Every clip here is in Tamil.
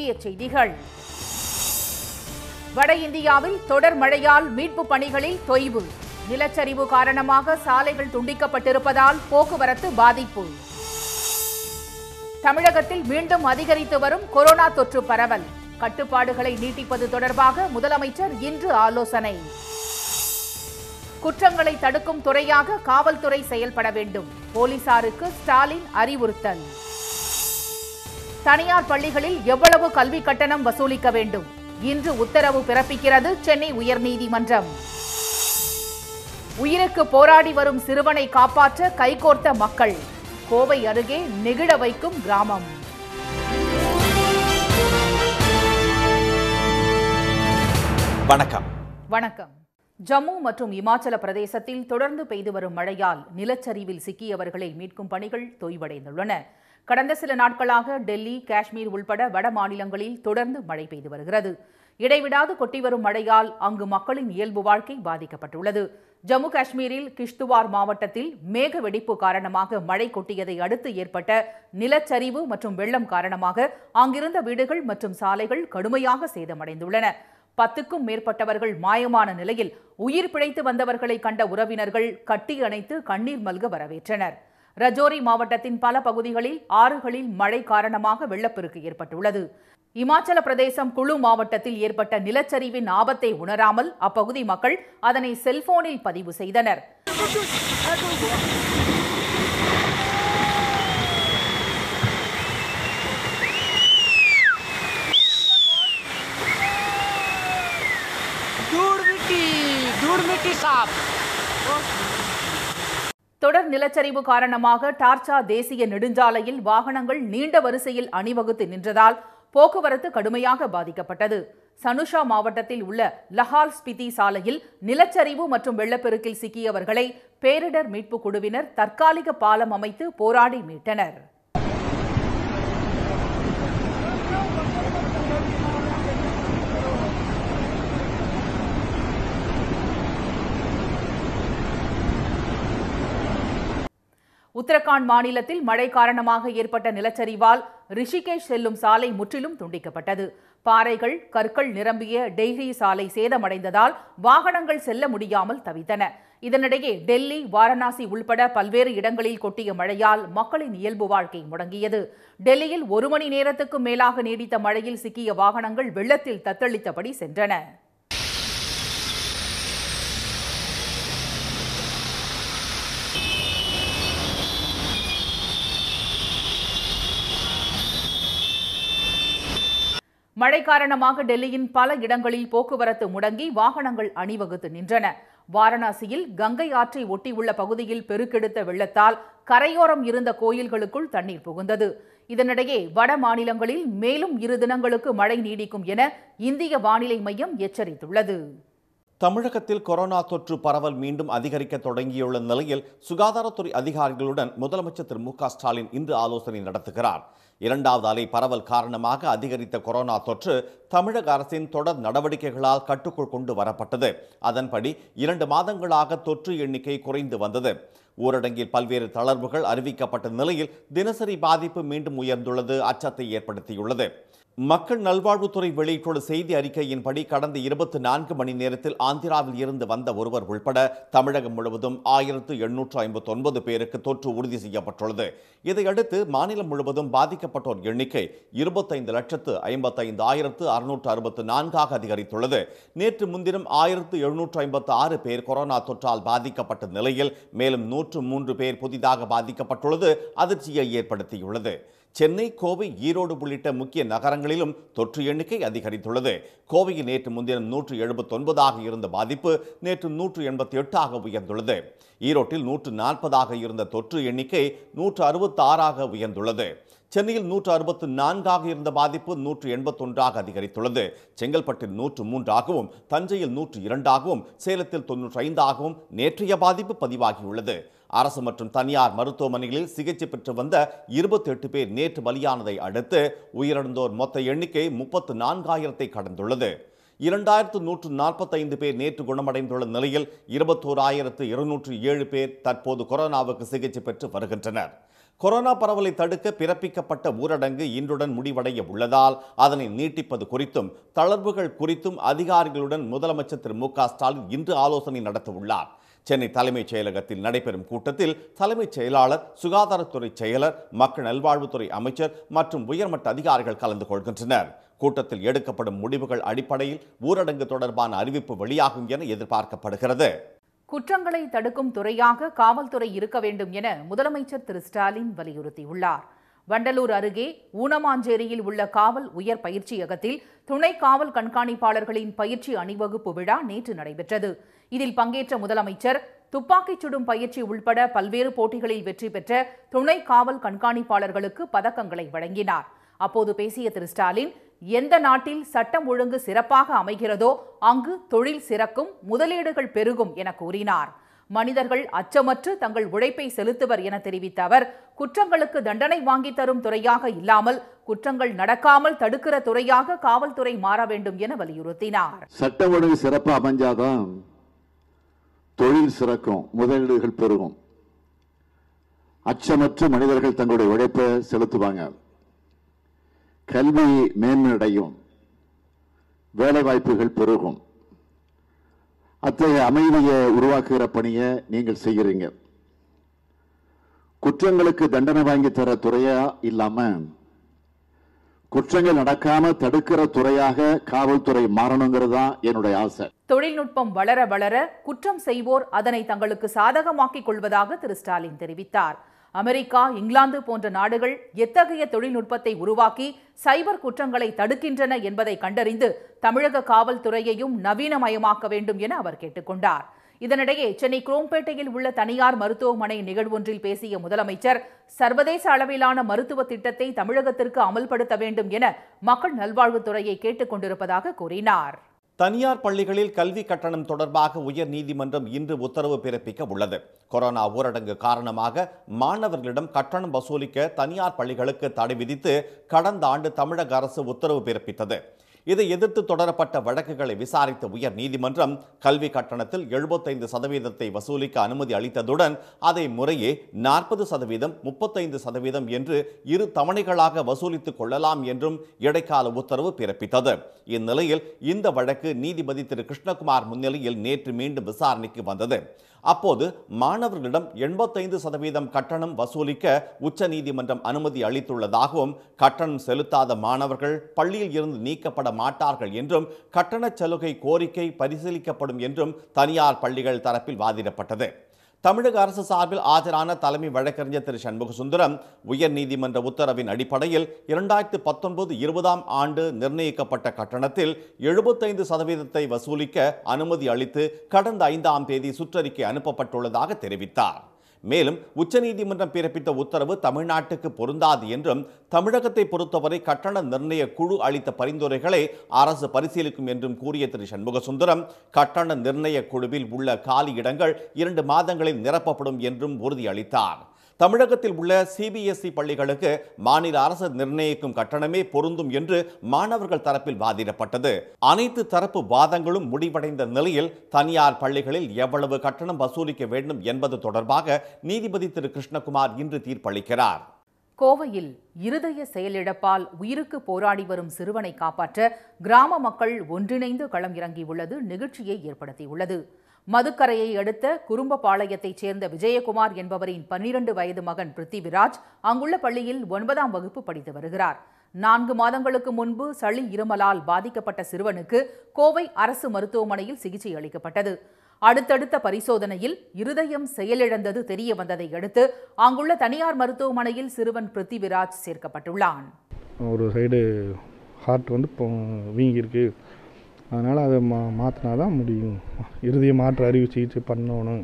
முக்கிய செய்திகள் வட இந்தியாவில் தொடர் மழையால் மீட்பு பணிகளில் தொய்வு நிலச்சரிவு காரணமாக சாலைகள் துண்டிக்கப்பட்டிருப்பதால் போக்குவரத்து பாதிப்பு தமிழகத்தில் மீண்டும் அதிகரித்து வரும் கொரோனா தொற்று பரவல் கட்டுப்பாடுகளை நீட்டிப்பது தொடர்பாக முதலமைச்சர் இன்று ஆலோசனை குற்றங்களை தடுக்கும் துறையாக காவல்துறை செயல்பட வேண்டும் போலீசாருக்கு ஸ்டாலின் அறிவுறுத்தல் தனியார் பள்ளிகளில் எவ்வளவு கல்வி கட்டணம் வசூலிக்க வேண்டும் இன்று உத்தரவு பிறப்பிக்கிறது சென்னை உயர்நீதிமன்றம் உயிருக்கு போராடி வரும் சிறுவனை காப்பாற்ற கைகோர்த்த மக்கள் கோவை அருகே நெகிழ வைக்கும் கிராமம் வணக்கம் வணக்கம் ஜம்மு மற்றும் இமாச்சல பிரதேசத்தில் தொடர்ந்து பெய்து வரும் மழையால் நிலச்சரிவில் சிக்கியவர்களை மீட்கும் பணிகள் தொய்வடைந்துள்ளன கடந்த சில நாட்களாக டெல்லி காஷ்மீர் உள்பட வட மாநிலங்களில் தொடர்ந்து மழை பெய்து வருகிறது இடைவிடாது கொட்டி வரும் மழையால் அங்கு மக்களின் இயல்பு வாழ்க்கை பாதிக்கப்பட்டுள்ளது ஜம்மு காஷ்மீரில் கிஷ்துவார் மாவட்டத்தில் மேக வெடிப்பு காரணமாக மழை கொட்டியதை அடுத்து ஏற்பட்ட நிலச்சரிவு மற்றும் வெள்ளம் காரணமாக அங்கிருந்த வீடுகள் மற்றும் சாலைகள் கடுமையாக சேதமடைந்துள்ளன பத்துக்கும் மேற்பட்டவர்கள் மாயமான நிலையில் உயிர் பிழைத்து வந்தவர்களை கண்ட உறவினர்கள் கட்டி அணைத்து கண்ணீர் மல்க வரவேற்றனர் ரஜோரி மாவட்டத்தின் பல பகுதிகளில் ஆறுகளில் மழை காரணமாக வெள்ளப்பெருக்கு ஏற்பட்டுள்ளது இமாச்சல பிரதேசம் குழு மாவட்டத்தில் ஏற்பட்ட நிலச்சரிவின் ஆபத்தை உணராமல் அப்பகுதி மக்கள் அதனை செல்போனில் பதிவு செய்தனர் தொடர் நிலச்சரிவு காரணமாக டார்ச்சா தேசிய நெடுஞ்சாலையில் வாகனங்கள் நீண்ட வரிசையில் அணிவகுத்து நின்றதால் போக்குவரத்து கடுமையாக பாதிக்கப்பட்டது சனுஷா மாவட்டத்தில் உள்ள லஹால் ஸ்பிதி சாலையில் நிலச்சரிவு மற்றும் வெள்ளப்பெருக்கில் சிக்கியவர்களை பேரிடர் மீட்புக் குழுவினர் தற்காலிக பாலம் அமைத்து போராடி மீட்டனர் உத்தரகாண்ட் மாநிலத்தில் மழை காரணமாக ஏற்பட்ட நிலச்சரிவால் ரிஷிகேஷ் செல்லும் சாலை முற்றிலும் துண்டிக்கப்பட்டது பாறைகள் கற்கள் நிரம்பிய டெய்ரி சாலை சேதமடைந்ததால் வாகனங்கள் செல்ல முடியாமல் தவித்தன இதனிடையே டெல்லி வாரணாசி உள்பட பல்வேறு இடங்களில் கொட்டிய மழையால் மக்களின் இயல்பு வாழ்க்கை முடங்கியது டெல்லியில் ஒரு மணி நேரத்துக்கு மேலாக நீடித்த மழையில் சிக்கிய வாகனங்கள் வெள்ளத்தில் தத்தளித்தபடி சென்றன மழை காரணமாக டெல்லியின் பல இடங்களில் போக்குவரத்து முடங்கி வாகனங்கள் அணிவகுத்து நின்றன வாரணாசியில் கங்கை ஆற்றை ஒட்டியுள்ள பகுதியில் பெருக்கெடுத்த வெள்ளத்தால் கரையோரம் இருந்த கோயில்களுக்குள் தண்ணீர் புகுந்தது இதனிடையே வட மாநிலங்களில் மேலும் இரு தினங்களுக்கு மழை நீடிக்கும் என இந்திய வானிலை மையம் எச்சரித்துள்ளது தமிழகத்தில் கொரோனா தொற்று பரவல் மீண்டும் அதிகரிக்க தொடங்கியுள்ள நிலையில் சுகாதாரத்துறை அதிகாரிகளுடன் முதலமைச்சர் திரு மு ஸ்டாலின் இன்று ஆலோசனை நடத்துகிறார் இரண்டாவது அலை பரவல் காரணமாக அதிகரித்த கொரோனா தொற்று தமிழக அரசின் தொடர் நடவடிக்கைகளால் கட்டுக்குள் கொண்டு வரப்பட்டது அதன்படி இரண்டு மாதங்களாக தொற்று எண்ணிக்கை குறைந்து வந்தது ஊரடங்கில் பல்வேறு தளர்வுகள் அறிவிக்கப்பட்ட நிலையில் தினசரி பாதிப்பு மீண்டும் உயர்ந்துள்ளது அச்சத்தை ஏற்படுத்தியுள்ளது மக்கள் நல்வாழ்வுத்துறை வெளியிட்டுள்ள செய்தி அறிக்கையின்படி கடந்த இருபத்தி நான்கு மணி நேரத்தில் ஆந்திராவில் இருந்து வந்த ஒருவர் உள்பட தமிழகம் முழுவதும் ஆயிரத்து எண்ணூற்று ஐம்பத்தி ஒன்பது பேருக்கு தொற்று உறுதி செய்யப்பட்டுள்ளது இதையடுத்து மாநிலம் முழுவதும் பாதிக்கப்பட்டோர் எண்ணிக்கை இருபத்தைந்து லட்சத்து ஐம்பத்தைந்து ஆயிரத்து அறுநூற்று அறுபத்து நான்காக அதிகரித்துள்ளது நேற்று முன்தினம் ஆயிரத்து எழுநூற்று ஐம்பத்து ஆறு பேர் கொரோனா தொற்றால் பாதிக்கப்பட்ட நிலையில் மேலும் நூற்று மூன்று பேர் புதிதாக பாதிக்கப்பட்டுள்ளது அதிர்ச்சியை ஏற்படுத்தியுள்ளது சென்னை கோவை ஈரோடு உள்ளிட்ட முக்கிய நகரங்களிலும் தொற்று எண்ணிக்கை அதிகரித்துள்ளது கோவையில் நேற்று முன்தினம் நூற்று எழுபத்தொன்பதாக இருந்த பாதிப்பு நேற்று நூற்று எண்பத்தி எட்டாக உயர்ந்துள்ளது ஈரோட்டில் நூற்று நாற்பதாக இருந்த தொற்று எண்ணிக்கை நூற்று அறுபத்தி ஆறாக உயர்ந்துள்ளது சென்னையில் நூற்று அறுபத்து நான்காக இருந்த பாதிப்பு நூற்று எண்பத்தொன்றாக அதிகரித்துள்ளது செங்கல்பட்டில் நூற்று மூன்றாகவும் தஞ்சையில் நூற்று இரண்டாகவும் சேலத்தில் தொன்னூற்றி ஐந்தாகவும் நேற்றைய பாதிப்பு பதிவாகியுள்ளது அரசு மற்றும் தனியார் மருத்துவமனைகளில் சிகிச்சை பெற்று வந்த இருபத்தி எட்டு பேர் நேற்று பலியானதை அடுத்து உயிரிழந்தோர் மொத்த எண்ணிக்கை முப்பத்து நான்காயிரத்தை கடந்துள்ளது இரண்டாயிரத்து நூற்று நாற்பத்தைந்து பேர் நேற்று குணமடைந்துள்ள நிலையில் இருபத்தோராயிரத்து இருநூற்று ஏழு பேர் தற்போது கொரோனாவுக்கு சிகிச்சை பெற்று வருகின்றனர் கொரோனா பரவலை தடுக்க பிறப்பிக்கப்பட்ட ஊரடங்கு இன்றுடன் முடிவடைய உள்ளதால் அதனை நீட்டிப்பது குறித்தும் தளர்வுகள் குறித்தும் அதிகாரிகளுடன் முதலமைச்சர் திரு மு ஸ்டாலின் இன்று ஆலோசனை நடத்த உள்ளார் சென்னை தலைமைச் செயலகத்தில் நடைபெறும் கூட்டத்தில் தலைமைச் செயலாளர் சுகாதாரத்துறை செயலர் மக்கள் நல்வாழ்வுத்துறை அமைச்சர் மற்றும் உயர்மட்ட அதிகாரிகள் கலந்து கொள்கின்றனர் கூட்டத்தில் எடுக்கப்படும் முடிவுகள் அடிப்படையில் ஊரடங்கு தொடர்பான அறிவிப்பு வெளியாகும் என எதிர்பார்க்கப்படுகிறது குற்றங்களை தடுக்கும் துறையாக காவல்துறை இருக்க வேண்டும் என முதலமைச்சர் திரு ஸ்டாலின் வலியுறுத்தியுள்ளார் வண்டலூர் அருகே ஊனமாஞ்சேரியில் உள்ள காவல் உயர் பயிற்சியகத்தில் துணை காவல் கண்காணிப்பாளர்களின் பயிற்சி அணிவகுப்பு விழா நேற்று நடைபெற்றது இதில் பங்கேற்ற முதலமைச்சர் துப்பாக்கிச் சுடும் பயிற்சி உள்பட பல்வேறு போட்டிகளில் வெற்றி பெற்ற துணை காவல் கண்காணிப்பாளர்களுக்கு பதக்கங்களை வழங்கினார் அப்போது பேசிய திரு ஸ்டாலின் எந்த நாட்டில் சட்டம் ஒழுங்கு சிறப்பாக அமைகிறதோ அங்கு தொழில் சிறக்கும் முதலீடுகள் பெருகும் என கூறினார் மனிதர்கள் அச்சமற்று தங்கள் உழைப்பை செலுத்துவர் என தெரிவித்த அவர் குற்றங்களுக்கு தண்டனை வாங்கி தரும் துறையாக இல்லாமல் குற்றங்கள் நடக்காமல் தடுக்கிற துறையாக காவல்துறை மாற வேண்டும் என வலியுறுத்தினார் சட்டம் ஒழுங்கு சிறப்பாக அமைஞ்சாதான் தொழில் சிறக்கும் முதலீடுகள் பெருகும் அச்சமற்ற மனிதர்கள் தங்களுடைய உழைப்பை செலுத்துவாங்க கல்வி மேன்மையடையும் வேலைவாய்ப்புகள் பெருகும் அத்தகைய அமைதியை உருவாக்குகிற பணியை நீங்கள் செய்கிறீங்க குற்றங்களுக்கு தண்டனை வாங்கி தர துறையா இல்லாமல் குற்றங்கள் நடக்காம தடுக்கிற துறையாக காவல்துறை மாறணுங்கிறது தான் என்னுடைய ஆசை தொழில்நுட்பம் வளர வளர குற்றம் செய்வோர் அதனை தங்களுக்கு சாதகமாக்கிக் கொள்வதாக திரு ஸ்டாலின் தெரிவித்தார் அமெரிக்கா இங்கிலாந்து போன்ற நாடுகள் எத்தகைய தொழில்நுட்பத்தை உருவாக்கி சைபர் குற்றங்களை தடுக்கின்றன என்பதை கண்டறிந்து தமிழக காவல்துறையையும் நவீனமயமாக்க வேண்டும் என அவர் கேட்டுக்கொண்டார் இதனிடையே சென்னை குரோம்பேட்டையில் உள்ள தனியார் மருத்துவமனை நிகழ்வு ஒன்றில் பேசிய முதலமைச்சர் சர்வதேச அளவிலான மருத்துவ திட்டத்தை தமிழகத்திற்கு அமல்படுத்த வேண்டும் என மக்கள் நல்வாழ்வுத்துறையை கேட்டுக் கொண்டிருப்பதாக கூறினார் தனியார் பள்ளிகளில் கல்வி கட்டணம் தொடர்பாக உயர் நீதிமன்றம் இன்று உத்தரவு பிறப்பிக்க உள்ளது கொரோனா ஊரடங்கு காரணமாக மாணவர்களிடம் கட்டணம் வசூலிக்க தனியார் பள்ளிகளுக்கு தடை விதித்து கடந்த ஆண்டு தமிழக அரசு உத்தரவு பிறப்பித்தது இதை எதிர்த்து தொடரப்பட்ட வழக்குகளை விசாரித்த உயர் நீதிமன்றம் கல்வி கட்டணத்தில் எழுபத்தைந்து சதவீதத்தை வசூலிக்க அனுமதி அளித்ததுடன் அதை முறையே நாற்பது சதவீதம் முப்பத்தைந்து சதவீதம் என்று இரு தவணைகளாக வசூலித்துக் கொள்ளலாம் என்றும் இடைக்கால உத்தரவு பிறப்பித்தது இந்நிலையில் இந்த வழக்கு நீதிபதி திரு கிருஷ்ணகுமார் முன்னிலையில் நேற்று மீண்டும் விசாரணைக்கு வந்தது அப்போது மாணவர்களிடம் எண்பத்தைந்து சதவீதம் கட்டணம் வசூலிக்க உச்சநீதிமன்றம் அனுமதி அளித்துள்ளதாகவும் கட்டணம் செலுத்தாத மாணவர்கள் பள்ளியில் இருந்து நீக்கப்பட மாட்டார்கள் என்றும் கட்டணச் சலுகை கோரிக்கை பரிசீலிக்கப்படும் என்றும் தனியார் பள்ளிகள் தரப்பில் வாதிடப்பட்டது தமிழக அரசு சார்பில் ஆஜரான தலைமை வழக்கறிஞர் திரு சண்முகசுந்தரம் உயர்நீதிமன்ற உத்தரவின் அடிப்படையில் இரண்டாயிரத்து பத்தொன்பது இருபதாம் ஆண்டு நிர்ணயிக்கப்பட்ட கட்டணத்தில் எழுபத்தைந்து சதவீதத்தை வசூலிக்க அனுமதி அளித்து கடந்த ஐந்தாம் தேதி சுற்றறிக்கை அனுப்பப்பட்டுள்ளதாக தெரிவித்தார் மேலும் உச்சநீதிமன்றம் பிறப்பித்த உத்தரவு தமிழ்நாட்டுக்கு பொருந்தாது என்றும் தமிழகத்தை பொறுத்தவரை கட்டண நிர்ணய குழு அளித்த பரிந்துரைகளை அரசு பரிசீலிக்கும் என்றும் கூறிய திரு சண்முகசுந்தரம் கட்டண நிர்ணய குழுவில் உள்ள காலி இடங்கள் இரண்டு மாதங்களில் நிரப்பப்படும் என்றும் உறுதியளித்தார் தமிழகத்தில் உள்ள சிபிஎஸ்இ e பள்ளிகளுக்கு மாநில அரசு நிர்ணயிக்கும் கட்டணமே பொருந்தும் என்று மாணவர்கள் தரப்பில் வாதிடப்பட்டது அனைத்து தரப்பு வாதங்களும் முடிவடைந்த நிலையில் தனியார் பள்ளிகளில் எவ்வளவு கட்டணம் வசூலிக்க வேண்டும் என்பது தொடர்பாக நீதிபதி திரு கிருஷ்ணகுமார் இன்று தீர்ப்பளிக்கிறார் கோவையில் இருதய செயலிழப்பால் உயிருக்கு போராடி வரும் சிறுவனை காப்பாற்ற கிராம மக்கள் ஒன்றிணைந்து களம் இறங்கியுள்ளது நிகழ்ச்சியை ஏற்படுத்தியுள்ளது மதுக்கரையை அடுத்த குறும்பபாளையத்தைச் சேர்ந்த விஜயகுமார் என்பவரின் பன்னிரண்டு வயது மகன் பிருத்திவிராஜ் அங்குள்ள பள்ளியில் ஒன்பதாம் வகுப்பு படித்து வருகிறார் நான்கு மாதங்களுக்கு முன்பு சளி இருமலால் பாதிக்கப்பட்ட சிறுவனுக்கு கோவை அரசு மருத்துவமனையில் சிகிச்சை அளிக்கப்பட்டது அடுத்தடுத்த பரிசோதனையில் இருதயம் செயலிழந்தது தெரிய வந்ததை அடுத்து அங்குள்ள தனியார் மருத்துவமனையில் சிறுவன் பிருத்திவிராஜ் சேர்க்கப்பட்டுள்ளான் ஒரு சைடு ஹார்ட் வந்து வீங்கியிருக்கு அதனால் அதை மா மாற்றினா தான் முடியும் இறுதியை மாற்று அறிவு சிகிச்சை பண்ணணும்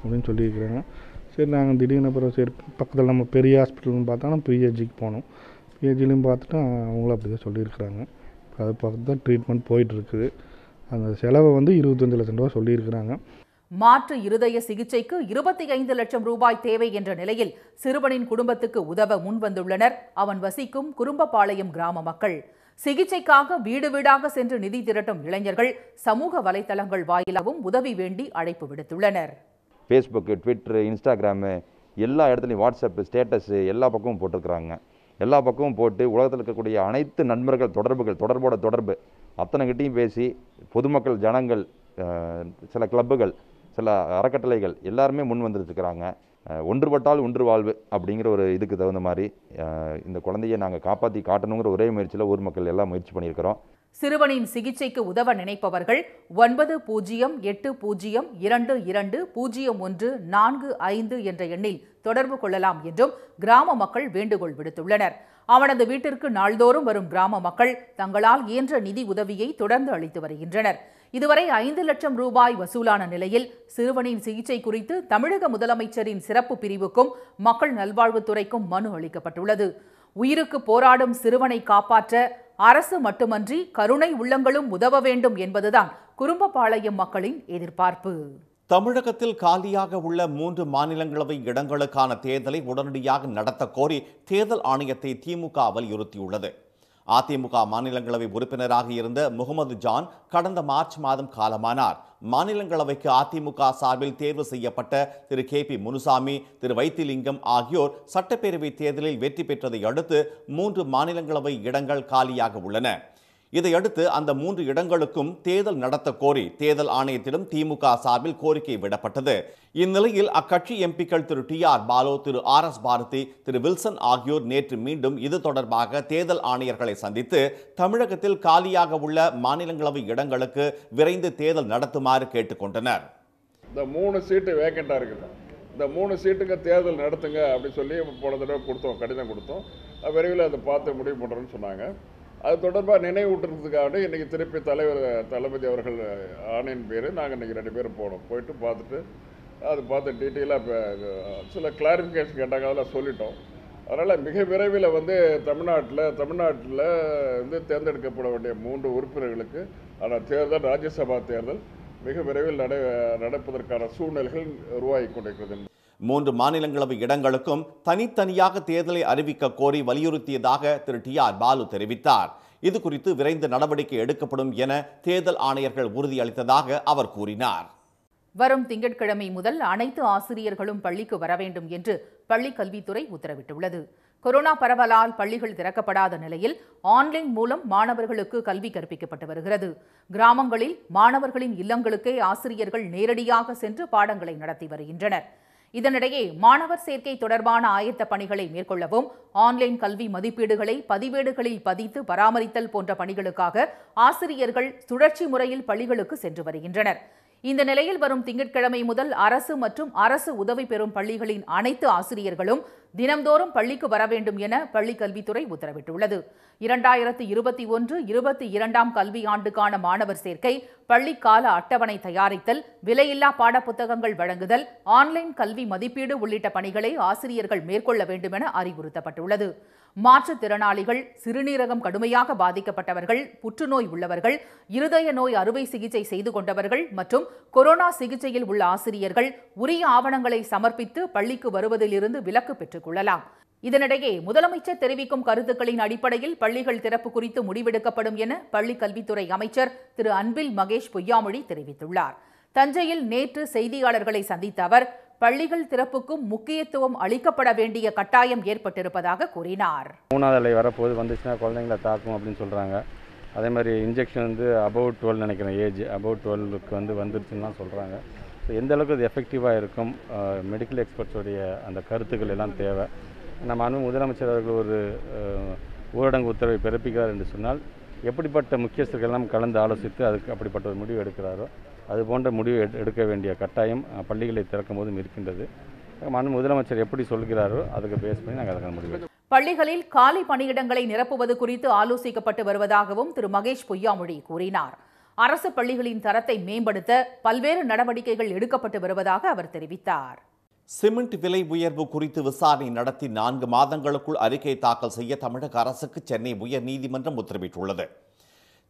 அப்படின்னு சொல்லியிருக்கிறாங்க சரி நாங்கள் திடீர்னு அப்புறம் சரி பக்கத்தில் நம்ம பெரிய ஹாஸ்பிட்டல்னு பார்த்தோன்னா பிஹெச்சிக்கு போனோம் பிஹெச்சிலையும் பார்த்துட்டா அவங்களும் அப்படி தான் சொல்லியிருக்கிறாங்க அது பார்த்து தான் ட்ரீட்மெண்ட் போயிட்டுருக்குது அந்த செலவை வந்து இருபத்தஞ்சு லட்சம் ரூபா சொல்லியிருக்கிறாங்க மாற்று இருதய சிகிச்சைக்கு இருபத்தி ஐந்து லட்சம் ரூபாய் தேவை என்ற நிலையில் சிறுவனின் குடும்பத்துக்கு உதவ முன்வந்துள்ளனர் அவன் வசிக்கும் குறும்பபாளையம் கிராம மக்கள் சிகிச்சைக்காக வீடு வீடாக சென்று நிதி திரட்டும் இளைஞர்கள் சமூக வலைதளங்கள் வாயிலாகவும் உதவி வேண்டி அழைப்பு விடுத்துள்ளனர் ஃபேஸ்புக்கு ட்விட்டர் இன்ஸ்டாகிராமு எல்லா இடத்துலையும் வாட்ஸ்அப்பு ஸ்டேட்டஸு எல்லா பக்கமும் போட்டிருக்கிறாங்க எல்லா பக்கமும் போட்டு உலகத்தில் இருக்கக்கூடிய அனைத்து நண்பர்கள் தொடர்புகள் தொடர்போட தொடர்பு அத்தனைக்கிட்டையும் பேசி பொதுமக்கள் ஜனங்கள் சில கிளப்புகள் சில அறக்கட்டளைகள் எல்லாருமே முன் வந்துட்டுருக்கிறாங்க ஒன்றுபட்டால் ஒன்று வாழ்வு அப்படிங்கிற ஒரு இதுக்கு தகுந்த மாதிரி இந்த குழந்தையை நாங்கள் காப்பாற்றி காட்டணுங்கிற ஒரே முயற்சியில் ஊர் மக்கள் எல்லாம் முயற்சி பண்ணியிருக்கிறோம் சிறுவனின் சிகிச்சைக்கு உதவ நினைப்பவர்கள் ஒன்பது பூஜ்ஜியம் எட்டு பூஜ்ஜியம் இரண்டு இரண்டு பூஜ்ஜியம் ஒன்று நான்கு ஐந்து என்ற எண்ணில் தொடர்பு கொள்ளலாம் என்றும் கிராம மக்கள் வேண்டுகோள் விடுத்துள்ளனர் அவனது வீட்டிற்கு நாள்தோறும் வரும் கிராம மக்கள் தங்களால் இயன்ற நிதி உதவியை தொடர்ந்து அளித்து வருகின்றனர் இதுவரை ஐந்து லட்சம் ரூபாய் வசூலான நிலையில் சிறுவனின் சிகிச்சை குறித்து தமிழக முதலமைச்சரின் சிறப்பு பிரிவுக்கும் மக்கள் நல்வாழ்வுத்துறைக்கும் மனு அளிக்கப்பட்டுள்ளது உயிருக்கு போராடும் சிறுவனை காப்பாற்ற அரசு மட்டுமன்றி கருணை உள்ளங்களும் உதவ வேண்டும் என்பதுதான் குறும்பபாளையம் மக்களின் எதிர்பார்ப்பு தமிழகத்தில் காலியாக உள்ள மூன்று மாநிலங்களவை இடங்களுக்கான தேர்தலை உடனடியாக நடத்த கோரி தேர்தல் ஆணையத்தை திமுக வலியுறுத்தியுள்ளது அதிமுக மாநிலங்களவை உறுப்பினராக இருந்த முகமது ஜான் கடந்த மார்ச் மாதம் காலமானார் மாநிலங்களவைக்கு அதிமுக சார்பில் தேர்வு செய்யப்பட்ட திரு கே பி முனுசாமி திரு வைத்திலிங்கம் ஆகியோர் சட்டப்பேரவை தேர்தலில் வெற்றி பெற்றதை அடுத்து மூன்று மாநிலங்களவை இடங்கள் காலியாக உள்ளன இதையடுத்து அந்த மூன்று இடங்களுக்கும் தேர்தல் நடத்த கோரி தேர்தல் ஆணையத்திடம் திமுக சார்பில் கோரிக்கை விடப்பட்டது இந்நிலையில் அக்கட்சி எம்பிக்கள் திரு டி ஆர் பாலு திரு ஆர் எஸ் பாரதி திரு வில்சன் ஆகியோர் நேற்று மீண்டும் இது தொடர்பாக தேர்தல் ஆணையர்களை சந்தித்து தமிழகத்தில் காலியாக உள்ள மாநிலங்களவை இடங்களுக்கு விரைந்து தேர்தல் நடத்துமாறு கேட்டுக்கொண்டனர் இந்த மூணு சீட்டு வேக்கண்டாக இருக்குது இந்த மூணு சீட்டுக்கு தேர்தல் நடத்துங்க அப்படின்னு சொல்லி போன தடவை கொடுத்தோம் கடிதம் கொடுத்தோம் விரைவில் அதை பார்த்து முடிவு பண்ணுறோன்னு சொன்னாங்க அது தொடர்பாக நினைவூட்டுறதுக்காக இன்றைக்கி திருப்பி தலைவர் தளபதி அவர்கள் ஆணையின் பேர் நாங்கள் இன்றைக்கி ரெண்டு பேரும் போனோம் போயிட்டு பார்த்துட்டு அது பார்த்து டீட்டெயிலாக இப்போ சில கிளாரிஃபிகேஷன் கேட்டாங்க அதெல்லாம் சொல்லிட்டோம் அதனால் மிக விரைவில் வந்து தமிழ்நாட்டில் தமிழ்நாட்டில் வந்து தேர்ந்தெடுக்கப்பட வேண்டிய மூன்று உறுப்பினர்களுக்கு ஆனால் தேர்தல் ராஜ்யசபா தேர்தல் மிக விரைவில் நட நடப்பதற்கான சூழ்நிலைகள் உருவாகி கொண்டிருக்கிறது மூன்று மாநிலங்களவை இடங்களுக்கும் தனித்தனியாக தேர்தலை அறிவிக்க கோரி வலியுறுத்தியதாக திரு டி ஆர் பாலு தெரிவித்தார் இது குறித்து விரைந்து நடவடிக்கை எடுக்கப்படும் என தேர்தல் ஆணையர்கள் உறுதியளித்ததாக அவர் கூறினார் வரும் திங்கட்கிழமை முதல் அனைத்து ஆசிரியர்களும் பள்ளிக்கு வர வேண்டும் என்று பள்ளிக் கல்வித்துறை உத்தரவிட்டுள்ளது கொரோனா பரவலால் பள்ளிகள் திறக்கப்படாத நிலையில் ஆன்லைன் மூலம் மாணவர்களுக்கு கல்வி கற்பிக்கப்பட்டு வருகிறது கிராமங்களில் மாணவர்களின் இல்லங்களுக்கே ஆசிரியர்கள் நேரடியாக சென்று பாடங்களை நடத்தி வருகின்றனர் இதனிடையே மாணவர் சேர்க்கை தொடர்பான ஆயத்த பணிகளை மேற்கொள்ளவும் ஆன்லைன் கல்வி மதிப்பீடுகளை பதிவேடுகளில் பதித்து பராமரித்தல் போன்ற பணிகளுக்காக ஆசிரியர்கள் சுழற்சி முறையில் பள்ளிகளுக்கு சென்று வருகின்றனர் இந்த நிலையில் வரும் திங்கட்கிழமை முதல் அரசு மற்றும் அரசு உதவி பெறும் பள்ளிகளின் அனைத்து ஆசிரியர்களும் தினம்தோறும் பள்ளிக்கு வர வேண்டும் என கல்வித்துறை உத்தரவிட்டுள்ளது இரண்டாயிரத்து இருபத்தி ஒன்று இருபத்தி இரண்டாம் கல்வியாண்டுக்கான மாணவர் சேர்க்கை பள்ளி கால அட்டவணை தயாரித்தல் விலையில்லா பாடப்புத்தகங்கள் வழங்குதல் ஆன்லைன் கல்வி மதிப்பீடு உள்ளிட்ட பணிகளை ஆசிரியர்கள் மேற்கொள்ள வேண்டும் என அறிவுறுத்தப்பட்டுள்ளது மாற்றுத்திறனாளிகள் சிறுநீரகம் கடுமையாக பாதிக்கப்பட்டவர்கள் புற்றுநோய் உள்ளவர்கள் இருதய நோய் அறுவை சிகிச்சை செய்து கொண்டவர்கள் மற்றும் கொரோனா சிகிச்சையில் உள்ள ஆசிரியர்கள் உரிய ஆவணங்களை சமர்ப்பித்து பள்ளிக்கு வருவதிலிருந்து விலக்கு பெற்றுக் கொள்ளலாம் இதனிடையே முதலமைச்சர் தெரிவிக்கும் கருத்துக்களின் அடிப்படையில் பள்ளிகள் திறப்பு குறித்து முடிவெடுக்கப்படும் என பள்ளிக் கல்வித்துறை அமைச்சர் திரு அன்பில் மகேஷ் பொய்யாமொழி தெரிவித்துள்ளார் தஞ்சையில் நேற்று செய்தியாளர்களை சந்தித்த அவர் பள்ளிகள் திறப்புக்கும் முக்கியத்துவம் அளிக்கப்பட வேண்டிய கட்டாயம் ஏற்பட்டிருப்பதாக கூறினார் மூணாவது அலை வரப்போது வந்துச்சுன்னா குழந்தைங்களை தாக்கும் அப்படின்னு சொல்கிறாங்க அதே மாதிரி இன்ஜெக்ஷன் வந்து அபவ் டுவெல் நினைக்கிறேன் ஏஜ் அபவ் டுவெல்வுக்கு வந்து வந்துருச்சுன்னா சொல்கிறாங்க ஸோ எந்த அளவுக்கு அது எஃபெக்டிவாக இருக்கும் மெடிக்கல் எக்ஸ்பர்ட்ஸோடைய அந்த கருத்துக்கள் எல்லாம் தேவை நம்ம அனு முதலமைச்சர் அவர்கள் ஒரு ஊரடங்கு உத்தரவை பிறப்பிக்கிறார் என்று சொன்னால் எப்படிப்பட்ட எல்லாம் கலந்து ஆலோசித்து அதுக்கு அப்படிப்பட்ட ஒரு முடிவு எடுக்கிறாரோ அது போன்ற முடிவு எடுக்க வேண்டிய கட்டாயம் பள்ளிகளை திறக்கும் போதும் இருக்கின்றது மண் முதலமைச்சர் எப்படி சொல்கிறாரோ அதுக்கு பேஸ் பண்ணி நாங்கள் அதற்கான முடிவு பள்ளிகளில் காலி பணியிடங்களை நிரப்புவது குறித்து ஆலோசிக்கப்பட்டு வருவதாகவும் திரு மகேஷ் பொய்யாமொழி கூறினார் அரசு பள்ளிகளின் தரத்தை மேம்படுத்த பல்வேறு நடவடிக்கைகள் எடுக்கப்பட்டு வருவதாக அவர் தெரிவித்தார் சிமெண்ட் விலை உயர்வு குறித்து விசாரணை நடத்தி நான்கு மாதங்களுக்குள் அறிக்கை தாக்கல் செய்ய தமிழக அரசுக்கு சென்னை உயர்நீதிமன்றம் உத்தரவிட்டுள்ளது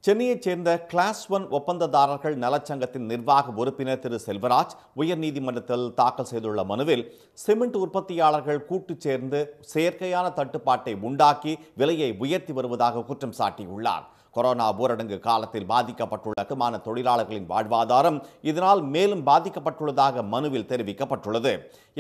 சென்னையைச் சேர்ந்த கிளாஸ் ஒன் ஒப்பந்ததாரர்கள் நலச்சங்கத்தின் நிர்வாக உறுப்பினர் திரு செல்வராஜ் உயர்நீதிமன்றத்தில் தாக்கல் செய்துள்ள மனுவில் சிமெண்ட் உற்பத்தியாளர்கள் கூட்டு சேர்ந்து செயற்கையான தட்டுப்பாட்டை உண்டாக்கி விலையை உயர்த்தி வருவதாக குற்றம் சாட்டியுள்ளார் கொரோனா ஊரடங்கு காலத்தில் பாதிக்கப்பட்டுள்ள கட்டுமான தொழிலாளர்களின் வாழ்வாதாரம் இதனால் மேலும் பாதிக்கப்பட்டுள்ளதாக மனுவில் தெரிவிக்கப்பட்டுள்ளது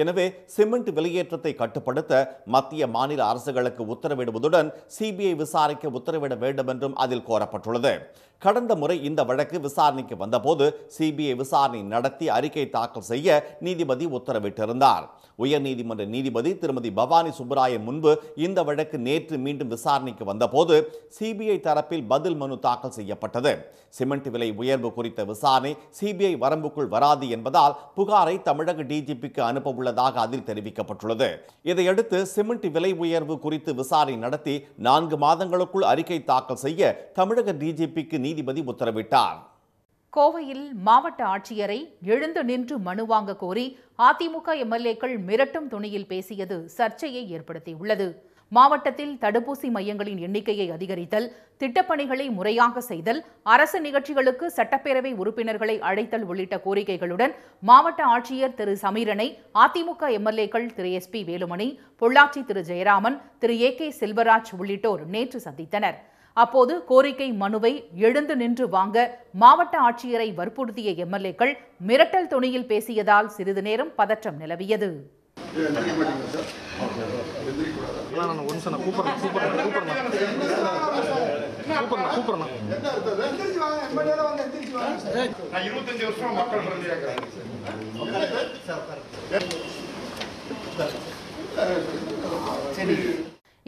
எனவே சிமெண்ட் வெளியேற்றத்தை கட்டுப்படுத்த மத்திய மாநில அரசுகளுக்கு உத்தரவிடுவதுடன் சிபிஐ விசாரிக்க உத்தரவிட வேண்டும் என்றும் அதில் கோரப்பட்டுள்ளது இருந்தது கடந்த முறை இந்த வழக்கு விசாரணைக்கு வந்தபோது சிபிஐ விசாரணை நடத்தி அறிக்கை தாக்கல் செய்ய நீதிபதி உத்தரவிட்டிருந்தார் உயர்நீதிமன்ற நீதிபதி திருமதி பவானி சுப்பராயன் முன்பு இந்த வழக்கு நேற்று மீண்டும் விசாரணைக்கு வந்தபோது சிபிஐ தரப்பில் பதில் மனு தாக்கல் செய்யப்பட்டது சிமெண்ட் விலை உயர்வு குறித்த விசாரணை சிபிஐ வரம்புக்குள் வராது என்பதால் புகாரை தமிழக டிஜிபிக்கு அனுப்ப உள்ளதாக அதில் தெரிவிக்கப்பட்டுள்ளது இதையடுத்து சிமெண்ட் விலை உயர்வு குறித்து விசாரணை நடத்தி நான்கு மாதங்களுக்குள் அறிக்கை தாக்கல் செய்ய தமிழக டிஜி பிஜேபிக்கு நீதிபதி உத்தரவிட்டார் கோவையில் மாவட்ட ஆட்சியரை எழுந்து நின்று மனு வாங்க கோரி அதிமுக எம்எல்ஏக்கள் மிரட்டும் துணியில் பேசியது சர்ச்சையை ஏற்படுத்தியுள்ளது மாவட்டத்தில் தடுப்பூசி மையங்களின் எண்ணிக்கையை அதிகரித்தல் திட்டப்பணிகளை முறையாக செய்தல் அரசு நிகழ்ச்சிகளுக்கு சட்டப்பேரவை உறுப்பினர்களை அழைத்தல் உள்ளிட்ட கோரிக்கைகளுடன் மாவட்ட ஆட்சியர் திரு சமீரனை அதிமுக எம்எல்ஏக்கள் திரு எஸ் பி வேலுமணி பொள்ளாச்சி திரு ஜெயராமன் திரு ஏ கே செல்வராஜ் உள்ளிட்டோர் நேற்று சந்தித்தனர் அப்போது கோரிக்கை மனுவை எழுந்து நின்று வாங்க மாவட்ட ஆட்சியரை வற்புறுத்திய எம்எல்ஏக்கள் மிரட்டல் துணியில் பேசியதால் சிறிது நேரம் பதற்றம் நிலவியது சரி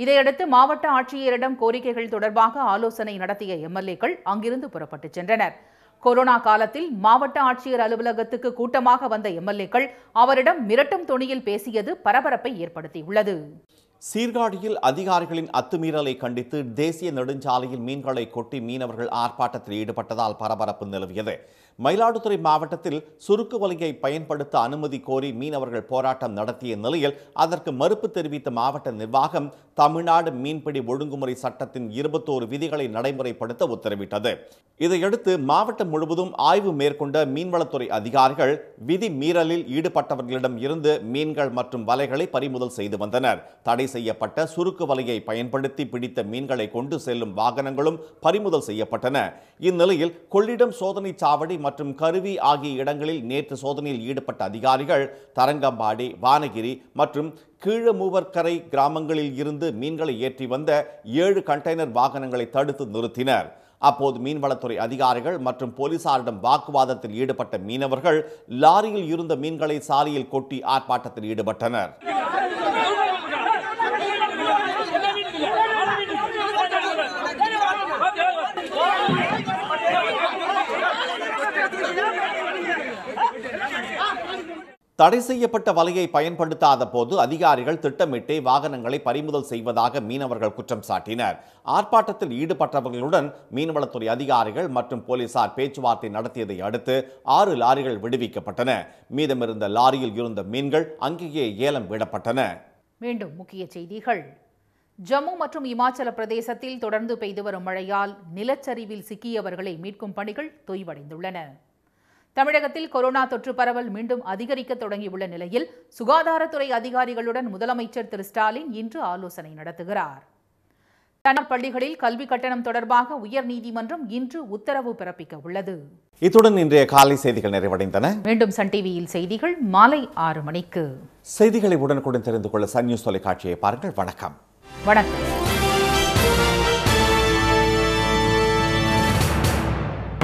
இதையடுத்து மாவட்ட ஆட்சியரிடம் கோரிக்கைகள் தொடர்பாக ஆலோசனை நடத்திய எம்எல்ஏக்கள் அங்கிருந்து புறப்பட்டுச் சென்றனர் கொரோனா காலத்தில் மாவட்ட ஆட்சியர் அலுவலகத்துக்கு கூட்டமாக வந்த எம்எல்ஏக்கள் அவரிடம் மிரட்டும் துணியில் பேசியது பரபரப்பை ஏற்படுத்தியுள்ளது சீர்காழியில் அதிகாரிகளின் அத்துமீறலை கண்டித்து தேசிய நெடுஞ்சாலையில் மீன்களை கொட்டி மீனவர்கள் ஆர்ப்பாட்டத்தில் ஈடுபட்டதால் பரபரப்பு நிலவியது மயிலாடுதுறை மாவட்டத்தில் சுருக்கு வலையை பயன்படுத்த அனுமதி கோரி மீனவர்கள் போராட்டம் நடத்திய நிலையில் அதற்கு மறுப்பு தெரிவித்த மாவட்ட நிர்வாகம் தமிழ்நாடு மீன்பிடி ஒழுங்குமுறை சட்டத்தின் இருபத்தோரு விதிகளை நடைமுறைப்படுத்த உத்தரவிட்டது இதையடுத்து மாவட்டம் முழுவதும் ஆய்வு மேற்கொண்ட மீன்வளத்துறை அதிகாரிகள் விதி மீறலில் ஈடுபட்டவர்களிடம் இருந்து மீன்கள் மற்றும் வலைகளை பறிமுதல் செய்து வந்தனர் தடை செய்யப்பட்ட சுருக்கு வலையை பயன்படுத்தி பிடித்த மீன்களை கொண்டு செல்லும் வாகனங்களும் பறிமுதல் செய்யப்பட்டன இந்நிலையில் கொள்ளிடம் சோதனை சாவடி மற்றும் கருவி ஆகிய இடங்களில் நேற்று சோதனையில் ஈடுபட்ட அதிகாரிகள் தரங்கம்பாடி வானகிரி மற்றும் கீழமூவர்கரை கிராமங்களில் இருந்து மீன்களை ஏற்றி வந்த ஏழு கண்டெய்னர் வாகனங்களை தடுத்து நிறுத்தினர் அப்போது மீன்வளத்துறை அதிகாரிகள் மற்றும் போலீசாரிடம் வாக்குவாதத்தில் ஈடுபட்ட மீனவர்கள் லாரியில் இருந்த மீன்களை சாலையில் கொட்டி ஆர்ப்பாட்டத்தில் ஈடுபட்டனர் தடை செய்யப்பட்ட வலையை பயன்படுத்தாத போது அதிகாரிகள் திட்டமிட்டே வாகனங்களை பறிமுதல் செய்வதாக மீனவர்கள் குற்றம் சாட்டினர் ஆர்ப்பாட்டத்தில் ஈடுபட்டவர்களுடன் மீன்வளத்துறை அதிகாரிகள் மற்றும் போலீசார் பேச்சுவார்த்தை நடத்தியதை அடுத்து ஆறு லாரிகள் விடுவிக்கப்பட்டன மீதமிருந்த லாரியில் இருந்த மீன்கள் அங்கேயே ஏலம் விடப்பட்டன மீண்டும் முக்கிய செய்திகள் ஜம்மு மற்றும் இமாச்சல பிரதேசத்தில் தொடர்ந்து பெய்து வரும் மழையால் நிலச்சரிவில் சிக்கியவர்களை மீட்கும் பணிகள் தொய்வடைந்துள்ளன தமிழகத்தில் கொரோனா தொற்று பரவல் மீண்டும் அதிகரிக்க தொடங்கியுள்ள நிலையில் சுகாதாரத்துறை அதிகாரிகளுடன் முதலமைச்சர் திரு ஸ்டாலின் இன்று ஆலோசனை நடத்துகிறார் தனியார் பள்ளிகளில் கல்வி கட்டணம் தொடர்பாக உயர்நீதிமன்றம் இன்று உத்தரவு பிறப்பிக்க உள்ளது இத்துடன் இன்றைய காலை செய்திகள் நிறைவடைந்தன மீண்டும் சன் டிவியில் செய்திகள் மாலை ஆறு மணிக்கு செய்திகளை உடனுக்குடன் தெரிந்து கொள்ள சன் நியூஸ் தொலைக்காட்சியை பாருங்கள் வணக்கம் வணக்கம்